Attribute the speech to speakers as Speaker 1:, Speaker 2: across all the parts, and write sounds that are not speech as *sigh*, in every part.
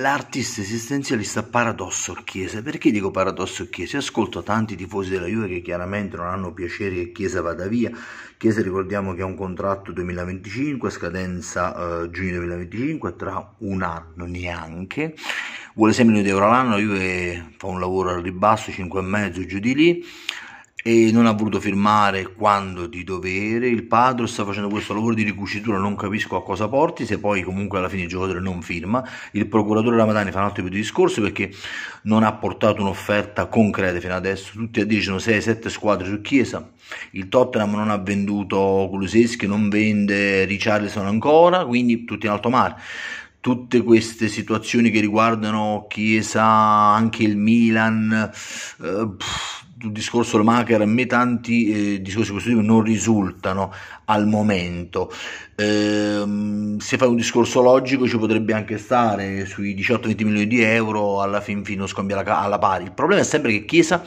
Speaker 1: l'artista esistenzialista Paradosso Chiesa. Perché dico Paradosso Chiesa? ascolto tanti tifosi della Juve che chiaramente non hanno piacere che Chiesa vada via. Chiesa ricordiamo che ha un contratto 2025, scadenza eh, giugno 2025, tra un anno neanche. Vuole 6 milioni di euro all'anno, la Juve fa un lavoro al ribasso, 5,5 giù di lì e non ha voluto firmare quando di dovere. Il Padro sta facendo questo lavoro di ricucitura, non capisco a cosa porti, se poi comunque alla fine il giocatore non firma. Il procuratore Ramadani fa un altro tipo di discorso perché non ha portato un'offerta concreta fino adesso. Tutti a 10 sono 6-7 squadre su Chiesa. Il Tottenham non ha venduto Kuluseschi, non vende Richarlison ancora, quindi tutti in alto mare tutte queste situazioni che riguardano Chiesa, anche il Milan, eh, pff, sul discorso Lemacher a me tanti eh, discorsi di questo tipo non risultano al momento ehm, se fai un discorso logico ci potrebbe anche stare sui 18-20 milioni di euro alla fin fine scambia alla, alla pari il problema è sempre che Chiesa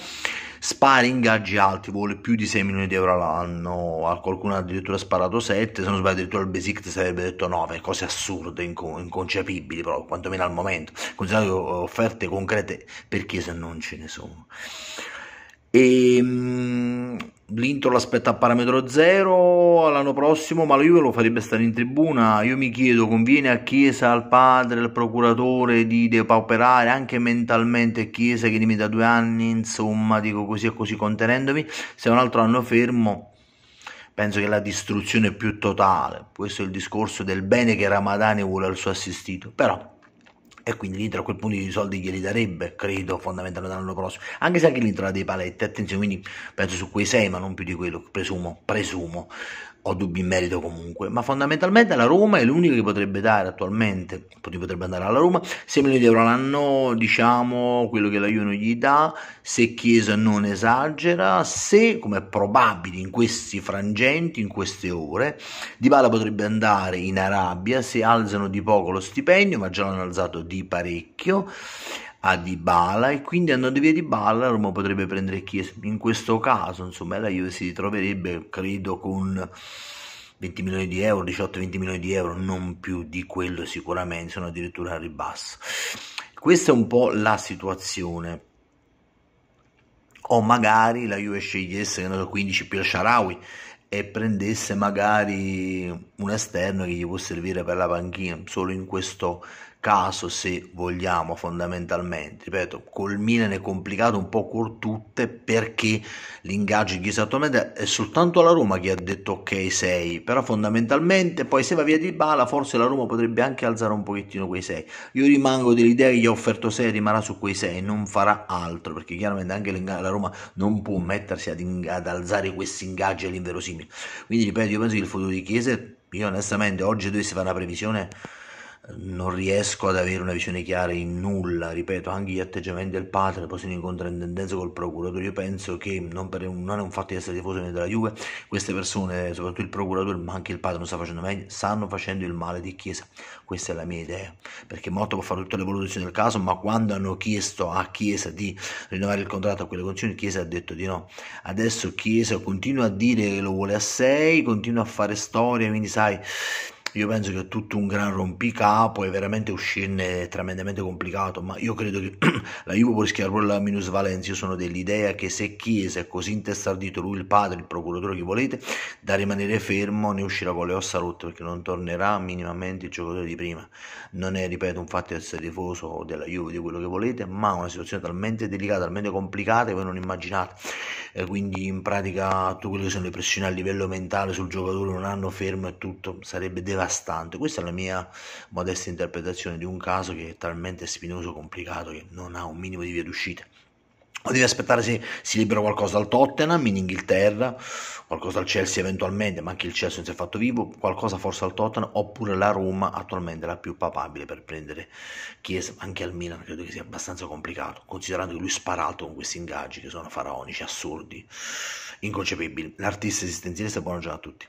Speaker 1: spara ingaggi alti, vuole più di 6 milioni di euro all'anno, qualcuno addirittura ha sparato 7, se non sbaglio addirittura il Besict sarebbe detto 9, cose assurde, inco- inconcepibili però, quantomeno al momento, considerando che offerte concrete per Chiesa non ce ne sono. E, mh, L'Inter l'aspetta a parametro zero all'anno prossimo, ma la Juve lo farebbe stare in tribuna. Io mi chiedo, conviene a Chiesa, al padre, al procuratore di depauperare anche mentalmente Chiesa che limita due anni, insomma, dico così e così contenendomi, se un altro anno fermo penso che la distruzione è più totale. Questo è il discorso del bene che Ramadani vuole al suo assistito, però e quindi l'Inter a quel punto i soldi glieli darebbe, credo, fondamentalmente l'anno prossimo, anche se anche l'Inter ha dei paletti, attenzione, quindi penso su quei 6 ma non più di quello, presumo, presumo ho dubbi in merito comunque, ma fondamentalmente la Roma è l'unica che potrebbe dare attualmente, potrebbe andare alla Roma, se me di euro all'anno, diciamo, quello che la Juno gli dà, se Chiesa non esagera, se, come è probabile in questi frangenti, in queste ore, Dybala potrebbe andare in Arabia, se alzano di poco lo stipendio, ma già l'hanno alzato di parecchio, a Dybala e quindi andando via Dybala Roma potrebbe prendere Chiesa in questo caso insomma la Juve si ritroverebbe credo con 20 milioni di euro 18-20 milioni di euro non più di quello sicuramente sono addirittura a ribasso questa è un po' la situazione o magari la Juve scegliesse 15 più il Sharawi e prendesse magari un esterno che gli può servire per la panchina solo in questo caso se vogliamo fondamentalmente ripeto col Milan è complicato un po' con tutte perché l'ingaggio di esattamente è soltanto la Roma che ha detto ok 6 però fondamentalmente poi se va via di Bala forse la Roma potrebbe anche alzare un pochettino quei 6 io rimango dell'idea che gli ho offerto 6 rimarrà su quei 6 non farà altro perché chiaramente anche la Roma non può mettersi ad, ing- ad alzare questi ingaggi all'inverosimile quindi ripeto io penso che il futuro di Chiesa io onestamente oggi dovessi fare una previsione non riesco ad avere una visione chiara in nulla, ripeto, anche gli atteggiamenti del padre poi si incontra in tendenza col procuratore. Io penso che non, un, non, è un fatto di essere tifoso né della Juve, queste persone, soprattutto il procuratore, ma anche il padre non sta facendo meglio, stanno facendo il male di Chiesa. Questa è la mia idea, perché Motto può fare tutte le valutazioni del caso, ma quando hanno chiesto a Chiesa di rinnovare il contratto a quelle condizioni, Chiesa ha detto di no. Adesso Chiesa continua a dire che lo vuole a 6, continua a fare storie, quindi sai io penso che è tutto un gran rompicapo e veramente uscirne tremendamente complicato, ma io credo che *clears throat* la Juve può rischiare pure la minusvalenza, io sono dell'idea che se Chiesa è così intestardito, lui il padre, il procuratore chi volete, da rimanere fermo ne uscirà con le ossa rotte perché non tornerà minimamente il giocatore di prima, non è ripeto un fatto di essere tifoso o della Juve, di quello che volete, ma una situazione talmente delicata, talmente complicata che voi non immaginate eh, quindi in pratica tutte quelle che sono le pressioni a livello mentale sul giocatore non hanno fermo e tutto, sarebbe devastante. Questa è la mia modesta interpretazione di un caso che è talmente spinoso e complicato che non ha un minimo di via d'uscita o devi aspettare se si libera qualcosa dal Tottenham in Inghilterra, qualcosa al Chelsea eventualmente, ma anche il Chelsea non si è fatto vivo, qualcosa forse al Tottenham, oppure la Roma attualmente la più papabile per prendere Chiesa, anche al Milan credo che sia abbastanza complicato, considerando che lui spara alto con questi ingaggi che sono faraonici, assurdi, inconcepibili. L'artista esistenzialista, buona giornata a tutti.